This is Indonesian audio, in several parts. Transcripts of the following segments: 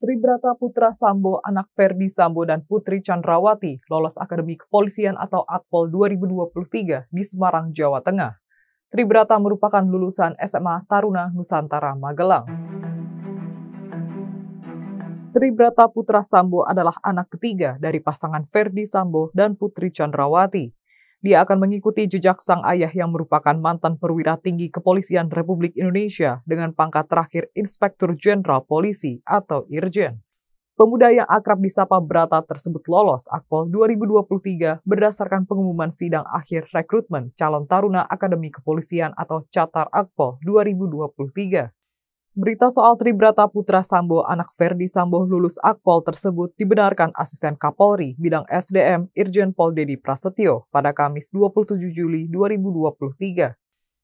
Tribrata Putra Sambo, anak Ferdi Sambo dan Putri Chandrawati lolos Akademi Kepolisian atau Akpol 2023 di Semarang, Jawa Tengah. Tribrata merupakan lulusan SMA Taruna Nusantara Magelang. Tribrata Putra Sambo adalah anak ketiga dari pasangan Ferdi Sambo dan Putri Chandrawati. Dia akan mengikuti jejak sang ayah yang merupakan mantan perwira tinggi Kepolisian Republik Indonesia dengan pangkat terakhir Inspektur Jenderal Polisi atau Irjen. Pemuda yang akrab disapa Brata tersebut lolos Akpol 2023 berdasarkan pengumuman sidang akhir rekrutmen calon taruna Akademi Kepolisian atau Catar Akpol 2023. Berita soal Tribrata Putra Sambo anak Verdi Sambo lulus Akpol tersebut dibenarkan asisten Kapolri bidang SDM Irjen Pol Dedi Prasetyo pada Kamis 27 Juli 2023.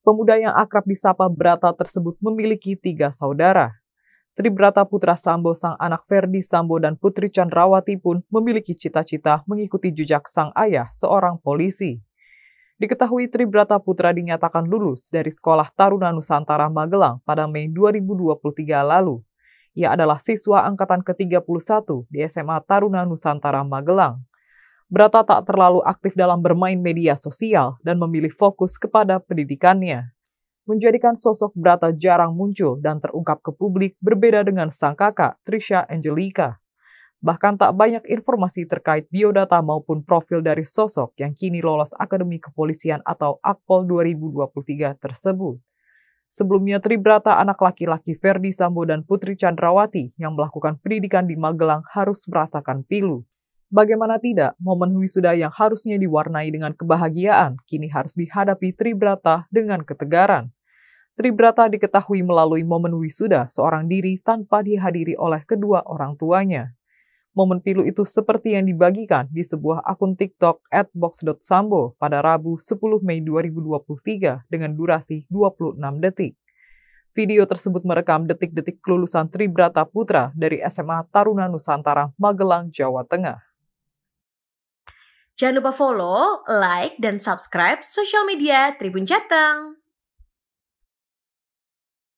Pemuda yang akrab disapa Brata tersebut memiliki tiga saudara. Tribrata Putra Sambo sang anak Verdi Sambo dan Putri Chandrawati pun memiliki cita-cita mengikuti jejak sang ayah seorang polisi. Diketahui Tribrata Putra dinyatakan lulus dari Sekolah Taruna Nusantara Magelang pada Mei 2023 lalu. Ia adalah siswa angkatan ke-31 di SMA Taruna Nusantara Magelang. Brata tak terlalu aktif dalam bermain media sosial dan memilih fokus kepada pendidikannya menjadikan sosok Brata jarang muncul dan terungkap ke publik berbeda dengan sang kakak, Trisha Angelica. Bahkan tak banyak informasi terkait biodata maupun profil dari sosok yang kini lolos Akademi Kepolisian atau Akpol 2023 tersebut. Sebelumnya Tribrata anak laki-laki Ferdi Sambo dan Putri Chandrawati yang melakukan pendidikan di Magelang harus merasakan pilu. Bagaimana tidak, momen wisuda yang harusnya diwarnai dengan kebahagiaan kini harus dihadapi Tribrata dengan ketegaran. Tribrata diketahui melalui momen wisuda seorang diri tanpa dihadiri oleh kedua orang tuanya. Momen pilu itu seperti yang dibagikan di sebuah akun TikTok box.sambo pada Rabu 10 Mei 2023 dengan durasi 26 detik. Video tersebut merekam detik-detik kelulusan Tribrata Putra dari SMA Taruna Nusantara Magelang, Jawa Tengah. Jangan lupa follow, like, dan subscribe sosial media Tribun Jateng.